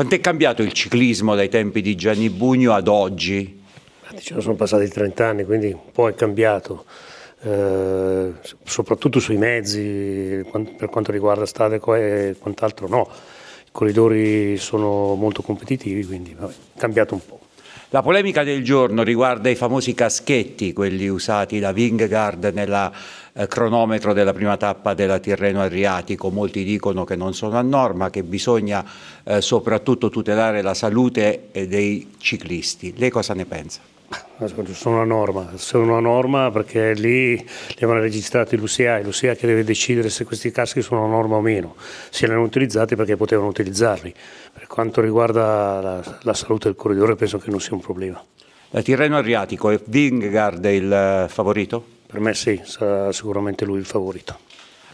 Quanto è cambiato il ciclismo dai tempi di Gianni Bugno ad oggi? Diciamo sono passati 30 anni, quindi un po' è cambiato, eh, soprattutto sui mezzi, per quanto riguarda strade e quant'altro no. I corridori sono molto competitivi, quindi vabbè, è cambiato un po'. La polemica del giorno riguarda i famosi caschetti, quelli usati da Vingegaard nella eh, cronometro della prima tappa della Tirreno Adriatico. Molti dicono che non sono a norma, che bisogna eh, soprattutto tutelare la salute eh, dei ciclisti. Lei cosa ne pensa? Sono a norma, sono a norma perché lì li avevano registrati l'UCA, è l'UCA che deve decidere se questi caschi sono a norma o meno, se li hanno utilizzati perché potevano utilizzarli. Per quanto riguarda la, la salute del corridore penso che non sia un problema. La Tirreno Adriatico, è Vingard il eh, favorito? Per me sì, sarà sicuramente lui il favorito.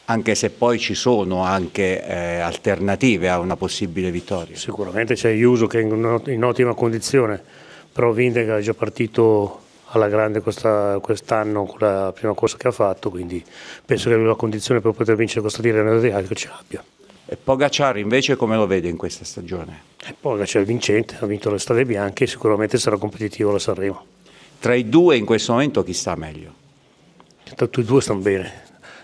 Anche se poi ci sono anche eh, alternative a una possibile vittoria. Sicuramente c'è Iuso che è in, in ottima condizione, però Vindega è già partito alla grande quest'anno con la prima corsa che ha fatto, quindi penso che la condizione per poter vincere questa tira che ce l'abbia. E Pogacar invece come lo vede in questa stagione? E eh, Pogacar è vincente, ha vinto le strade bianche e sicuramente sarà competitivo la Sanremo. Tra i due in questo momento chi sta meglio? Tutti e due stanno bene,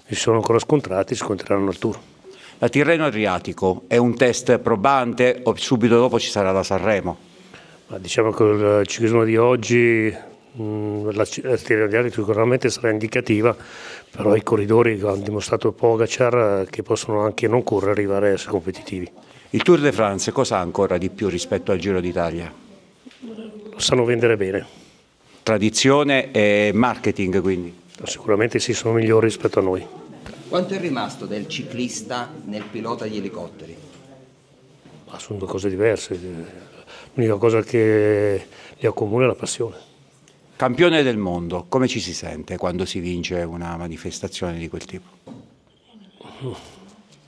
si sono ancora scontrati, si scontreranno al tour. La Tirreno Adriatico è un test probante o subito dopo ci sarà la Sanremo? Ma diciamo che il ciclismo di oggi mm, la Tirreno Adriatico sicuramente sarà indicativa, però i corridori hanno dimostrato Pogacar che possono anche non correre arrivare a essere competitivi. Il Tour de France cosa ha ancora di più rispetto al Giro d'Italia? Lo sanno vendere bene. Tradizione e marketing quindi? sicuramente sì, sono migliori rispetto a noi. Quanto è rimasto del ciclista nel pilota di elicotteri? Ma sono due cose diverse. L'unica cosa che li accomuna è la passione. Campione del mondo, come ci si sente quando si vince una manifestazione di quel tipo?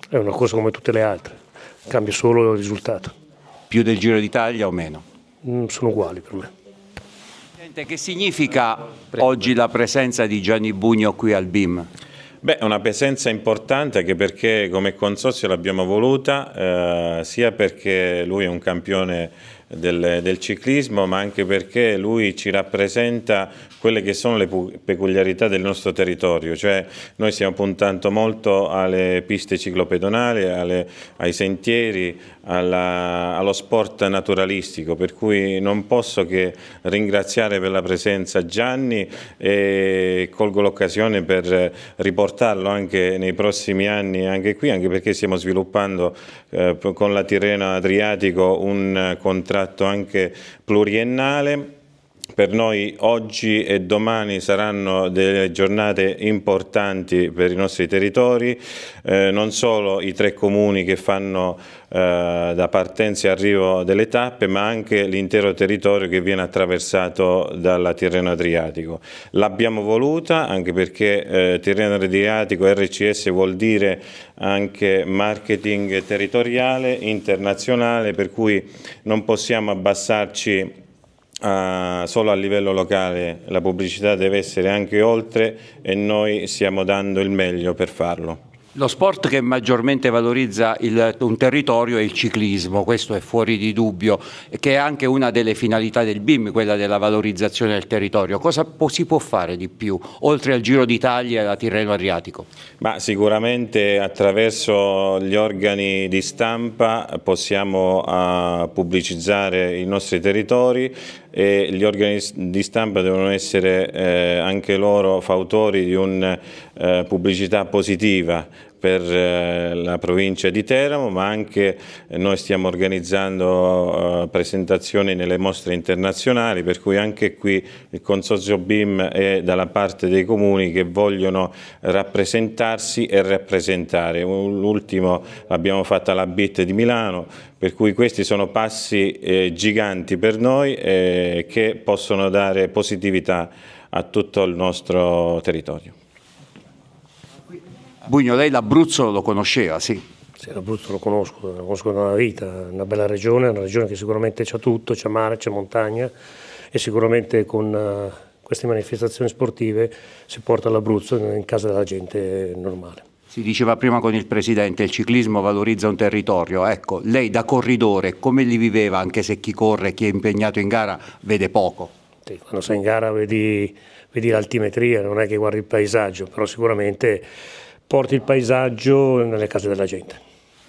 È una cosa come tutte le altre, cambia solo il risultato. Più del Giro d'Italia o meno? Mm, sono uguali per me. Che significa oggi la presenza di Gianni Bugno qui al BIM? Beh, è una presenza importante anche perché come consorzio l'abbiamo voluta, eh, sia perché lui è un campione del, del, ciclismo, ma anche perché lui ci rappresenta quelle che sono le peculiarità del nostro territorio, cioè noi stiamo puntando molto alle piste ciclopedonali, alle, ai sentieri, alla, allo sport naturalistico, per cui non posso che ringraziare per la presenza Gianni e colgo l'occasione per riportarlo anche nei prossimi anni, anche qui, anche perché stiamo sviluppando eh, con la Tirreno Adriatico un contratto contratto anche pluriennale per noi oggi e domani saranno delle giornate importanti per i nostri territori, eh, non solo i tre comuni che fanno eh, da partenza e arrivo delle tappe, ma anche l'intero territorio che viene attraversato dalla Tirreno Adriatico. L'abbiamo voluta anche perché eh, Tirreno Adriatico RCS vuol dire anche marketing territoriale, internazionale, per cui non possiamo abbassarci Uh, solo a livello locale, la pubblicità deve essere anche oltre e noi stiamo dando il meglio per farlo. Lo sport che maggiormente valorizza il, un territorio è il ciclismo, questo è fuori di dubbio, che è anche una delle finalità del BIM, quella della valorizzazione del territorio. Cosa po si può fare di più, oltre al Giro d'Italia e alla Tirreno Adriatico? Ma sicuramente attraverso gli organi di stampa possiamo uh, pubblicizzare i nostri territori, e gli organi di stampa devono essere eh, anche loro fautori di una eh, pubblicità positiva, per eh, la provincia di Teramo, ma anche noi stiamo organizzando eh, presentazioni nelle mostre internazionali, per cui anche qui il consorzio BIM è dalla parte dei comuni che vogliono rappresentarsi e rappresentare. L'ultimo l'abbiamo fatto alla BIT di Milano, per cui questi sono passi eh, giganti per noi che possono dare positività a tutto il nostro territorio. Bugno, lei l'Abruzzo lo conosceva, sì? Sì, l'Abruzzo lo conosco, lo conosco da una vita, una bella regione, una regione che sicuramente c'ha tutto, c'è mare, c'è montagna e sicuramente con eh, queste manifestazioni sportive si porta l'Abruzzo in casa della gente normale. Si diceva prima con il Presidente, il ciclismo valorizza un territorio. Ecco, lei da corridore come li viveva, anche se chi corre, chi è impegnato in gara, vede poco? Sì, quando sei in gara vedi, vedi l'altimetria, non è che guardi il paesaggio, però sicuramente porti il paesaggio nelle case della gente.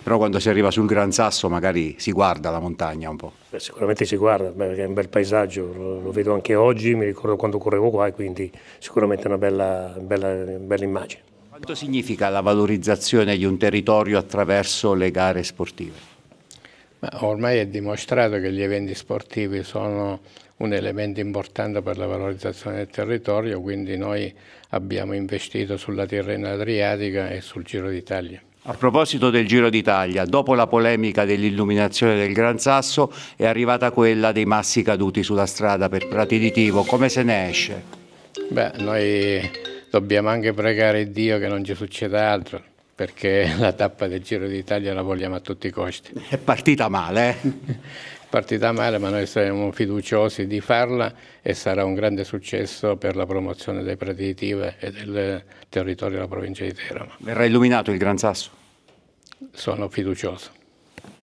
Però quando si arriva sul Gran Sasso magari si guarda la montagna un po'. Beh, sicuramente si guarda, perché è un bel paesaggio, lo, lo, vedo anche oggi, mi ricordo quando correvo qua e quindi sicuramente è una bella, bella, bella immagine. Quanto significa la valorizzazione di un territorio attraverso le gare sportive? Ma ormai è dimostrato che gli eventi sportivi sono un elemento importante per la valorizzazione del territorio, quindi noi abbiamo investito sulla Tirrena Adriatica e sul Giro d'Italia. A proposito del Giro d'Italia, dopo la polemica dell'illuminazione del Gran Sasso è arrivata quella dei massi caduti sulla strada per prati di Tivo, come se ne esce? Beh, noi dobbiamo anche pregare Dio che non ci succeda altro perché la tappa del Giro d'Italia la vogliamo a tutti i costi. È partita male, eh? partita male, ma noi siamo fiduciosi di farla e sarà un grande successo per la promozione delle predittive e del territorio della provincia di Teramo. Verrà illuminato il Gran Sasso? Sono fiducioso.